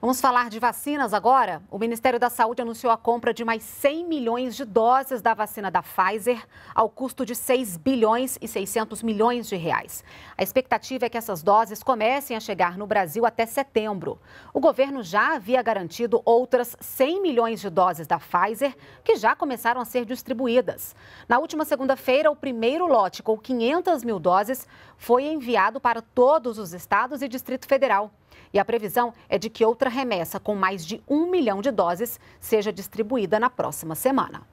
Vamos falar de vacinas agora? O Ministério da Saúde anunciou a compra de mais 100 milhões de doses da vacina da Pfizer, ao custo de 6 bilhões e 600 milhões de reais. A expectativa é que essas doses comecem a chegar no Brasil até setembro. O governo já havia garantido outras 100 milhões de doses da Pfizer, que já começaram a ser distribuídas. Na última segunda-feira, o primeiro lote, com 500 mil doses, foi enviado para todos os estados e Distrito Federal. E a previsão é de que outras outra remessa com mais de um milhão de doses seja distribuída na próxima semana.